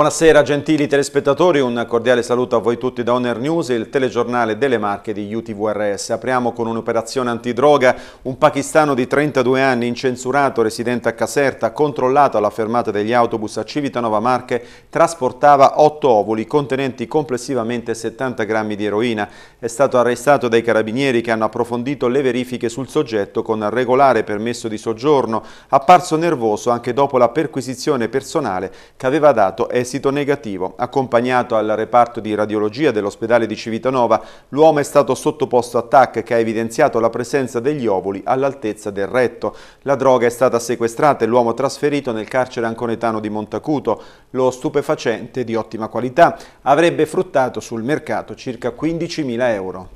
Buonasera gentili telespettatori, un cordiale saluto a voi tutti da Honor News, il telegiornale delle marche di UTVRS. Apriamo con un'operazione antidroga, un pakistano di 32 anni incensurato residente a Caserta, controllato alla fermata degli autobus a Civitanova Marche, trasportava 8 ovuli contenenti complessivamente 70 grammi di eroina. È stato arrestato dai carabinieri che hanno approfondito le verifiche sul soggetto con regolare permesso di soggiorno, apparso nervoso anche dopo la perquisizione personale che aveva dato essere sito negativo. Accompagnato al reparto di radiologia dell'ospedale di Civitanova, l'uomo è stato sottoposto a TAC che ha evidenziato la presenza degli ovuli all'altezza del retto. La droga è stata sequestrata e l'uomo trasferito nel carcere anconetano di Montacuto. Lo stupefacente, di ottima qualità, avrebbe fruttato sul mercato circa 15.000 euro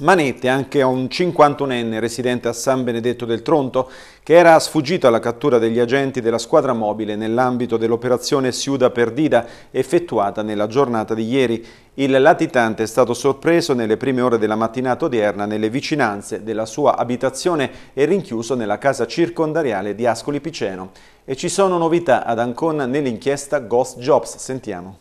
manette anche a un 51enne residente a San Benedetto del Tronto che era sfuggito alla cattura degli agenti della squadra mobile nell'ambito dell'operazione Siuda Perdida effettuata nella giornata di ieri. Il latitante è stato sorpreso nelle prime ore della mattinata odierna nelle vicinanze della sua abitazione e rinchiuso nella casa circondariale di Ascoli Piceno. E ci sono novità ad Ancona nell'inchiesta Ghost Jobs. Sentiamo.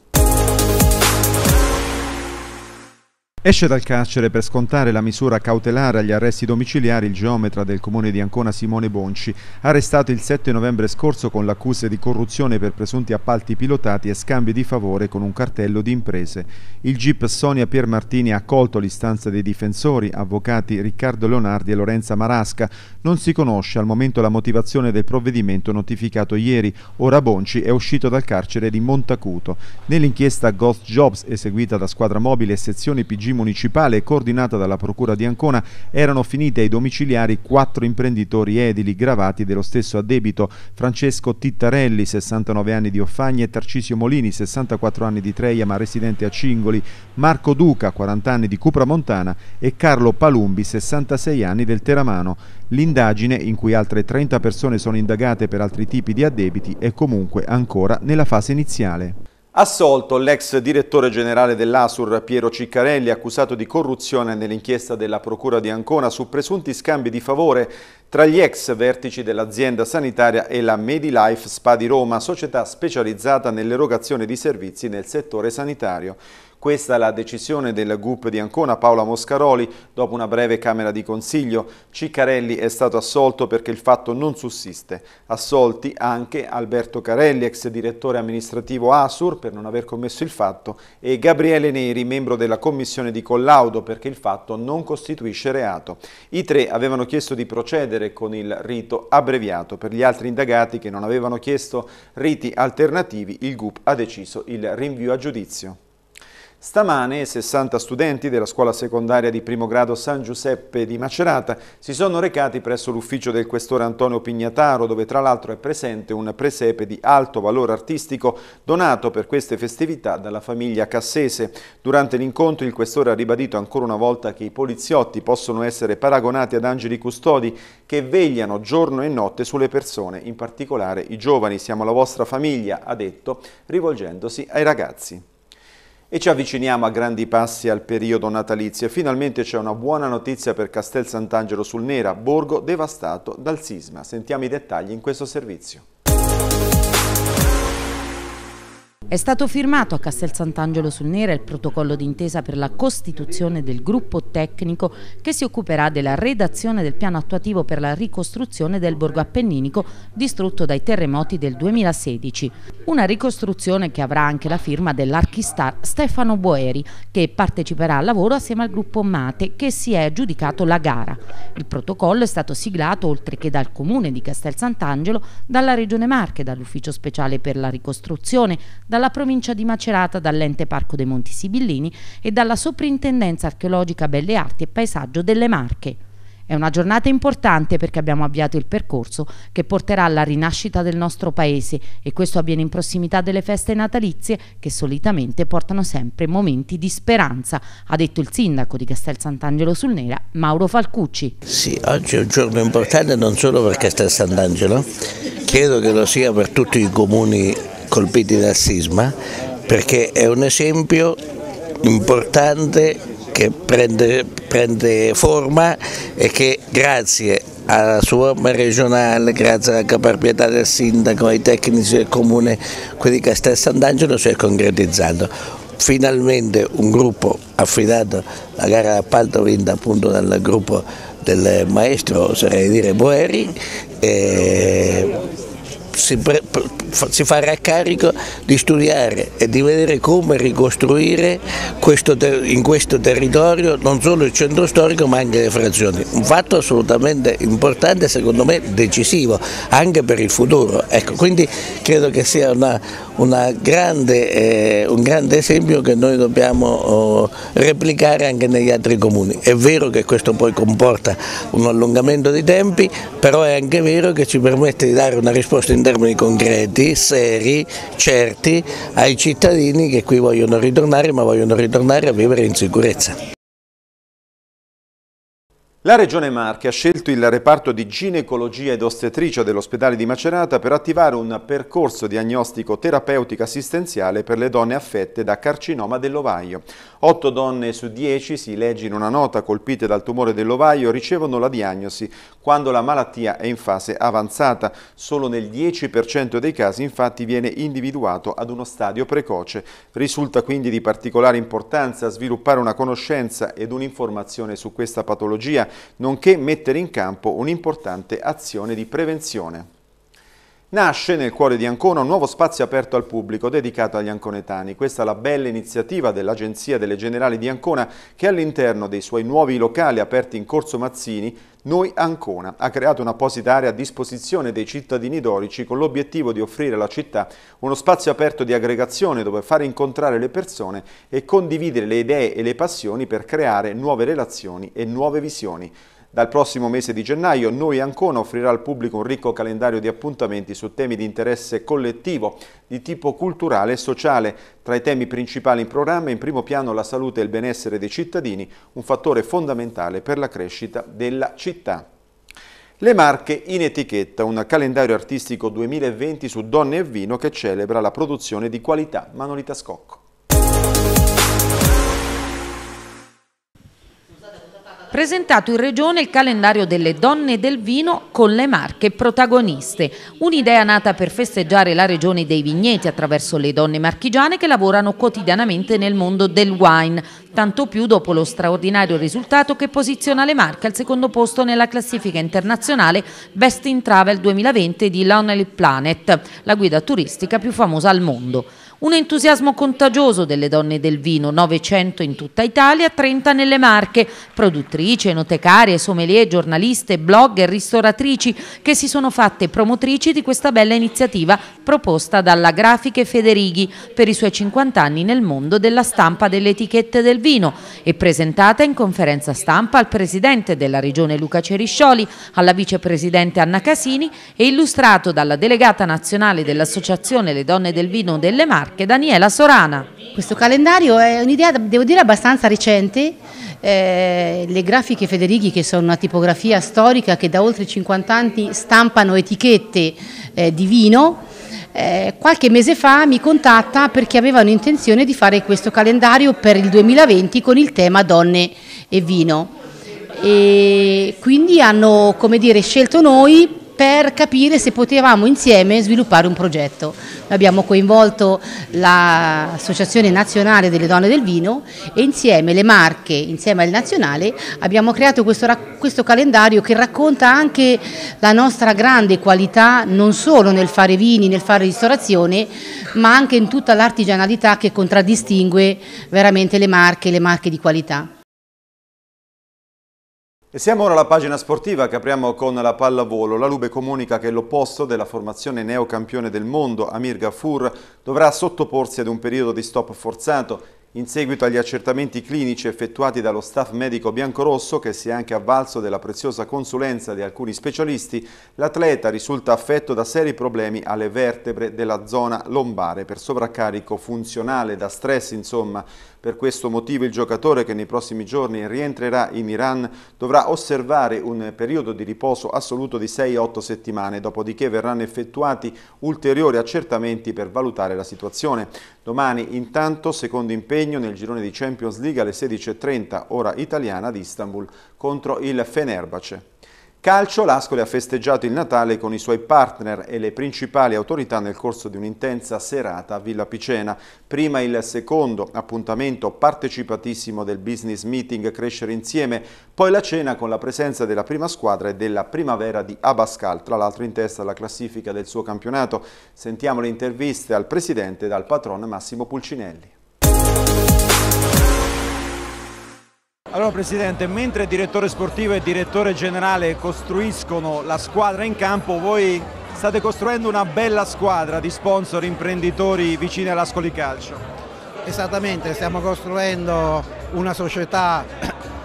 Esce dal carcere per scontare la misura cautelare agli arresti domiciliari il geometra del comune di Ancona Simone Bonci, arrestato il 7 novembre scorso con l'accusa di corruzione per presunti appalti pilotati e scambi di favore con un cartello di imprese. Il GIP Sonia Piermartini ha accolto l'istanza dei difensori, avvocati Riccardo Leonardi e Lorenza Marasca. Non si conosce al momento la motivazione del provvedimento notificato ieri. Ora Bonci è uscito dal carcere di Montacuto. Nell'inchiesta Ghost Jobs, eseguita da squadra mobile e sezione PG municipale coordinata dalla Procura di Ancona erano finite ai domiciliari quattro imprenditori edili gravati dello stesso addebito Francesco Tittarelli, 69 anni di Offagne, Tarcisio Molini, 64 anni di Treia ma residente a Cingoli, Marco Duca, 40 anni di Cupra Montana e Carlo Palumbi, 66 anni del Teramano. L'indagine, in cui altre 30 persone sono indagate per altri tipi di addebiti, è comunque ancora nella fase iniziale. Assolto l'ex direttore generale dell'Asur Piero Ciccarelli, accusato di corruzione nell'inchiesta della Procura di Ancona su presunti scambi di favore tra gli ex vertici dell'azienda sanitaria e la Medilife Spa di Roma, società specializzata nell'erogazione di servizi nel settore sanitario. Questa è la decisione del GUP di Ancona, Paola Moscaroli, dopo una breve Camera di Consiglio. Ciccarelli è stato assolto perché il fatto non sussiste. Assolti anche Alberto Carelli, ex direttore amministrativo ASUR, per non aver commesso il fatto, e Gabriele Neri, membro della Commissione di Collaudo, perché il fatto non costituisce reato. I tre avevano chiesto di procedere con il rito abbreviato. Per gli altri indagati che non avevano chiesto riti alternativi, il GUP ha deciso il rinvio a giudizio. Stamane 60 studenti della scuola secondaria di primo grado San Giuseppe di Macerata si sono recati presso l'ufficio del questore Antonio Pignataro dove tra l'altro è presente un presepe di alto valore artistico donato per queste festività dalla famiglia Cassese. Durante l'incontro il questore ha ribadito ancora una volta che i poliziotti possono essere paragonati ad angeli custodi che vegliano giorno e notte sulle persone, in particolare i giovani. Siamo la vostra famiglia, ha detto, rivolgendosi ai ragazzi. E ci avviciniamo a grandi passi al periodo natalizio. Finalmente c'è una buona notizia per Castel Sant'Angelo sul Nera, borgo devastato dal sisma. Sentiamo i dettagli in questo servizio. È stato firmato a Castel Sant'Angelo sul Nera il protocollo d'intesa per la costituzione del gruppo tecnico che si occuperà della redazione del piano attuativo per la ricostruzione del borgo appenninico distrutto dai terremoti del 2016. Una ricostruzione che avrà anche la firma dell'archistar Stefano Boeri che parteciperà al lavoro assieme al gruppo Mate che si è aggiudicato la gara. Il protocollo è stato siglato oltre che dal comune di Castel Sant'Angelo, dalla regione Marche, dall'ufficio speciale per la ricostruzione, dalla dalla provincia di Macerata, dall'ente Parco dei Monti Sibillini e dalla Soprintendenza Archeologica Belle Arti e Paesaggio delle Marche. È una giornata importante perché abbiamo avviato il percorso che porterà alla rinascita del nostro paese e questo avviene in prossimità delle feste natalizie che solitamente portano sempre momenti di speranza, ha detto il sindaco di Castel Sant'Angelo sul Nera, Mauro Falcucci. Sì, oggi è un giorno importante non solo per Castel Sant'Angelo, credo che lo sia per tutti i comuni colpiti dal sisma perché è un esempio importante che prende, prende forma e che grazie alla sua regionale, grazie alla caparbietà del sindaco, ai tecnici del comune, quelli di Castel Sant'Angelo si è concretizzato. finalmente un gruppo affidato, alla gara d'appalto vinta appunto dal gruppo del maestro, oserei dire, Boeri, e si, si, farà carico di studiare e di vedere come ricostruire questo in questo territorio non solo il centro storico ma anche le frazioni. Un fatto assolutamente importante, secondo me decisivo, anche per il futuro. Ecco, quindi credo che sia una, grande, eh, un grande esempio che noi dobbiamo oh, replicare anche negli altri comuni. È vero che questo poi comporta un allungamento di tempi, però è anche vero che ci permette di dare una risposta in termini concreti, seri, certi ai cittadini che qui vogliono ritornare ma vogliono ritornare a vivere in sicurezza. La Regione Marche ha scelto il reparto di ginecologia ed ostetricia dell'ospedale di Macerata per attivare un percorso diagnostico terapeutico assistenziale per le donne affette da carcinoma dell'ovaio. Otto donne su dieci, si legge in una nota, colpite dal tumore dell'ovaio ricevono la diagnosi quando la malattia è in fase avanzata. Solo nel 10% dei casi infatti viene individuato ad uno stadio precoce. Risulta quindi di particolare importanza sviluppare una conoscenza ed un'informazione su questa patologia nonché mettere in campo un'importante azione di prevenzione. Nasce nel cuore di Ancona un nuovo spazio aperto al pubblico dedicato agli anconetani. Questa è la bella iniziativa dell'Agenzia delle Generali di Ancona che all'interno dei suoi nuovi locali aperti in Corso Mazzini, Noi Ancona, ha creato un'apposita area a disposizione dei cittadini dorici con l'obiettivo di offrire alla città uno spazio aperto di aggregazione dove far incontrare le persone e condividere le idee e le passioni per creare nuove relazioni e nuove visioni. Dal prossimo mese di gennaio Noi Ancona offrirà al pubblico un ricco calendario di appuntamenti su temi di interesse collettivo, di tipo culturale e sociale. Tra i temi principali in programma in primo piano la salute e il benessere dei cittadini, un fattore fondamentale per la crescita della città. Le Marche in etichetta, un calendario artistico 2020 su donne e vino che celebra la produzione di qualità. Manolita Scocco. Presentato in Regione il calendario delle donne del vino con le marche protagoniste, un'idea nata per festeggiare la Regione dei Vigneti attraverso le donne marchigiane che lavorano quotidianamente nel mondo del wine, tanto più dopo lo straordinario risultato che posiziona le marche al secondo posto nella classifica internazionale Best in Travel 2020 di Lonely Planet, la guida turistica più famosa al mondo. Un entusiasmo contagioso delle donne del vino, 900 in tutta Italia, 30 nelle Marche, produttrici, notecarie, sommelier, giornaliste, blogger, ristoratrici che si sono fatte promotrici di questa bella iniziativa proposta dalla Grafiche Federighi per i suoi 50 anni nel mondo della stampa delle etichette del vino e presentata in conferenza stampa al Presidente della Regione Luca Ceriscioli, alla Vicepresidente Anna Casini e illustrato dalla Delegata Nazionale dell'Associazione Le Donne del Vino delle Marche Marche, Daniela Sorana. Questo calendario è un'idea, devo dire, abbastanza recente. Eh, le grafiche Federighi che sono una tipografia storica che da oltre 50 anni stampano etichette eh, di vino eh, qualche mese fa mi contatta perché avevano intenzione di fare questo calendario per il 2020 con il tema donne e vino e quindi hanno dire, scelto noi per capire se potevamo insieme sviluppare un progetto. Abbiamo coinvolto l'Associazione Nazionale delle Donne del Vino e insieme le Marche, insieme al Nazionale, abbiamo creato questo, questo calendario che racconta anche la nostra grande qualità non solo nel fare vini, nel fare ristorazione, ma anche in tutta l'artigianalità che contraddistingue veramente le Marche, le Marche di qualità. E siamo ora alla pagina sportiva che apriamo con la pallavolo. La Lube comunica che l'opposto della formazione neocampione del mondo, Amir Gafur, dovrà sottoporsi ad un periodo di stop forzato in seguito agli accertamenti clinici effettuati dallo staff medico biancorosso, che si è anche avvalso della preziosa consulenza di alcuni specialisti, l'atleta risulta affetto da seri problemi alle vertebre della zona lombare per sovraccarico funzionale, da stress insomma. Per questo motivo il giocatore che nei prossimi giorni rientrerà in Iran dovrà osservare un periodo di riposo assoluto di 6-8 settimane, dopodiché verranno effettuati ulteriori accertamenti per valutare la situazione. Domani intanto secondo impegno nel girone di Champions League alle 16.30 ora italiana ad Istanbul contro il Fenerbahce. Calcio, l'Ascoli ha festeggiato il Natale con i suoi partner e le principali autorità nel corso di un'intensa serata a Villa Picena. Prima il secondo appuntamento partecipatissimo del business meeting Crescere Insieme, poi la cena con la presenza della prima squadra e della primavera di Abascal, tra l'altro in testa alla classifica del suo campionato. Sentiamo le interviste al presidente e dal patron Massimo Pulcinelli. Allora Presidente, mentre direttore sportivo e direttore generale costruiscono la squadra in campo, voi state costruendo una bella squadra di sponsor, imprenditori vicini all'Ascoli Calcio. Esattamente, stiamo costruendo una società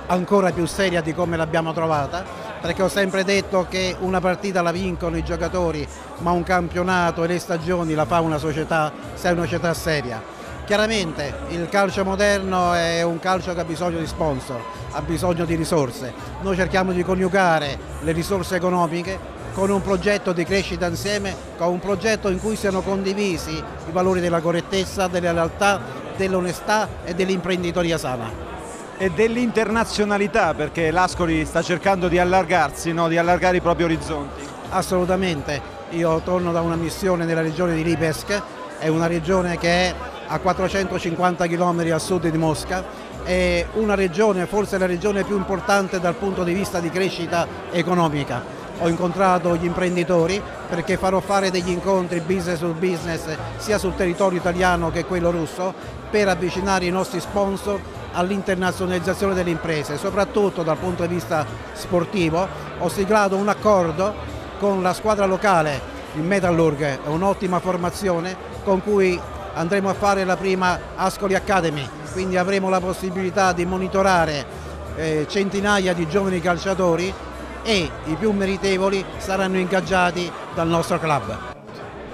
ancora più seria di come l'abbiamo trovata, perché ho sempre detto che una partita la vincono i giocatori, ma un campionato e le stagioni la fa una società, se è una società seria Chiaramente il calcio moderno è un calcio che ha bisogno di sponsor, ha bisogno di risorse. Noi cerchiamo di coniugare le risorse economiche con un progetto di crescita insieme, con un progetto in cui siano condivisi i valori della correttezza, della lealtà, dell'onestà e dell'imprenditoria sana. E dell'internazionalità perché l'Ascoli sta cercando di allargarsi, no? di allargare i propri orizzonti. Assolutamente, io torno da una missione nella regione di Lipesc, è una regione che è a 450 km a sud di Mosca, è una regione, forse la regione più importante dal punto di vista di crescita economica. Ho incontrato gli imprenditori perché farò fare degli incontri business to business sia sul territorio italiano che quello russo per avvicinare i nostri sponsor all'internazionalizzazione delle imprese, soprattutto dal punto di vista sportivo. Ho siglato un accordo con la squadra locale, il Metalurg, un'ottima formazione con cui andremo a fare la prima Ascoli Academy, quindi avremo la possibilità di monitorare eh, centinaia di giovani calciatori e i più meritevoli saranno ingaggiati dal nostro club.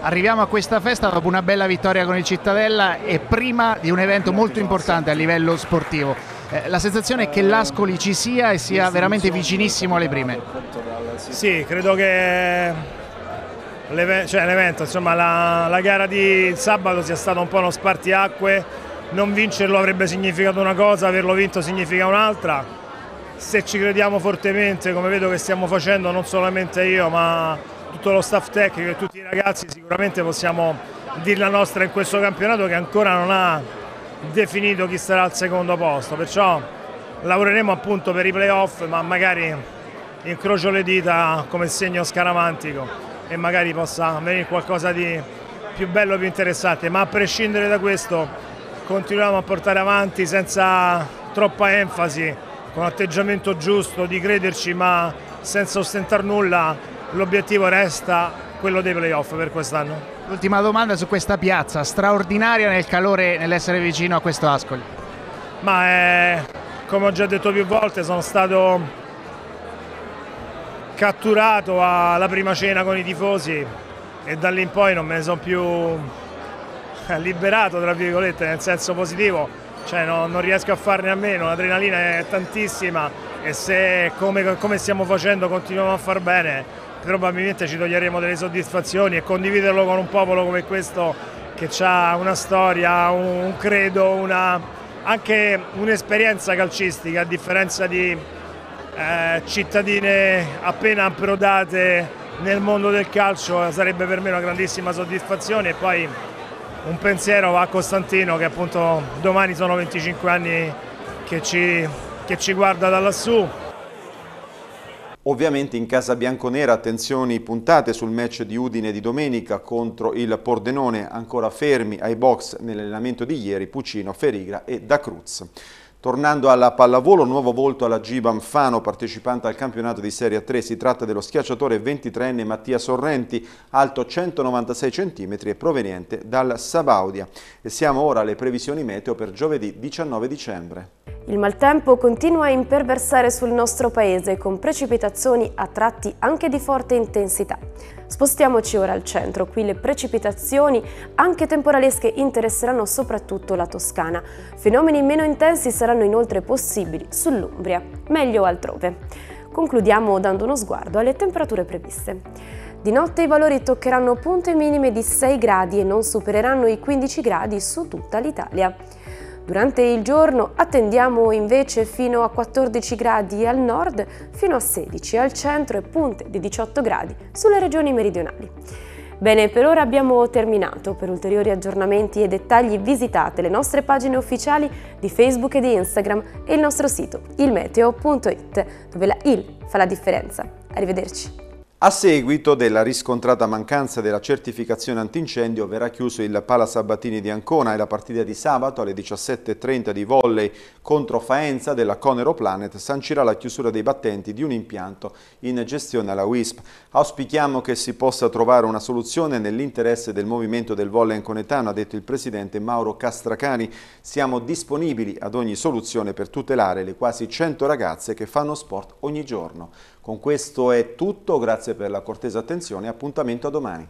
Arriviamo a questa festa dopo una bella vittoria con il Cittadella e prima di un evento molto importante a livello sportivo. Eh, la sensazione è che l'Ascoli ci sia e sia veramente vicinissimo alle prime. Sì, credo che cioè l'evento, insomma la, la, gara di sabato sia stato un po' uno spartiacque, non vincerlo avrebbe significato una cosa, averlo vinto significa un'altra. Se ci crediamo fortemente, come vedo che stiamo facendo, non solamente io, ma tutto lo staff tecnico e tutti i ragazzi, sicuramente possiamo dire la nostra in questo campionato che ancora non ha definito chi sarà al secondo posto. Perciò lavoreremo appunto per i playoff, ma magari incrocio le dita come segno scaramantico e magari possa venire qualcosa di più bello, più interessante, ma a prescindere da questo continuiamo a portare avanti senza troppa enfasi, con atteggiamento giusto, di crederci ma senza ostentare nulla, l'obiettivo resta quello dei playoff per quest'anno. Ultima domanda su questa piazza, straordinaria nel calore, nell'essere vicino a questo Ascoli. Ma è, eh, come ho già detto più volte, sono stato catturato alla prima cena con i tifosi e da lì in poi non me ne sono più eh, liberato, tra virgolette, nel senso positivo, cioè no, non riesco a farne a meno, l'adrenalina è tantissima e se come, come stiamo facendo continuiamo a far bene, probabilmente ci toglieremo delle soddisfazioni e condividerlo con un popolo come questo che ha una storia, un, credo, una, anche un'esperienza calcistica, a differenza di eh, cittadine appena approdate nel mondo del calcio sarebbe per me una grandissima soddisfazione e poi un pensiero va a Costantino che appunto domani sono 25 anni che ci, che ci guarda da lassù. Ovviamente in casa bianconera attenzioni puntate sul match di Udine di domenica contro il Pordenone, ancora fermi ai box nell'allenamento di ieri Puccino, Ferigra e Da Cruz. Tornando alla pallavolo, nuovo volto alla G Banfano, partecipante al campionato di Serie 3, si tratta dello schiacciatore 23enne Mattia Sorrenti, alto 196 cm e proveniente dal Sabaudia. E siamo ora alle previsioni meteo per giovedì 19 dicembre. Il maltempo continua a imperversare sul nostro paese con precipitazioni a tratti anche di forte intensità. Spostiamoci ora al centro, qui le precipitazioni, anche temporalesche, interesseranno soprattutto la Toscana. Fenomeni meno intensi saranno inoltre possibili sull'Umbria, meglio altrove. Concludiamo dando uno sguardo alle temperature previste. Di notte i valori toccheranno punte minime di 6 gradi e non supereranno i 15 gradi su tutta l'Italia. Durante il giorno attendiamo invece fino a 14 gradi al nord, fino a 16 al centro e punte di 18 gradi sulle regioni meridionali. Bene, per ora abbiamo terminato. Per ulteriori aggiornamenti e dettagli visitate le nostre pagine ufficiali di Facebook e di Instagram e il nostro sito ilmeteo.it, dove la il fa la differenza. Arrivederci. A seguito della riscontrata mancanza della certificazione antincendio verrà chiuso il Pala Sabatini di Ancona e la partita di sabato alle 17.30 di volley contro Faenza della Conero Planet sancirà la chiusura dei battenti di un impianto in gestione alla WISP. Auspichiamo che si possa trovare una soluzione nell'interesse del movimento del volley anconetano, ha detto il presidente Mauro Castracani. Siamo disponibili ad ogni soluzione per tutelare le quasi 100 ragazze che fanno sport ogni giorno. Con questo è tutto, grazie per la cortesa attenzione e appuntamento a domani.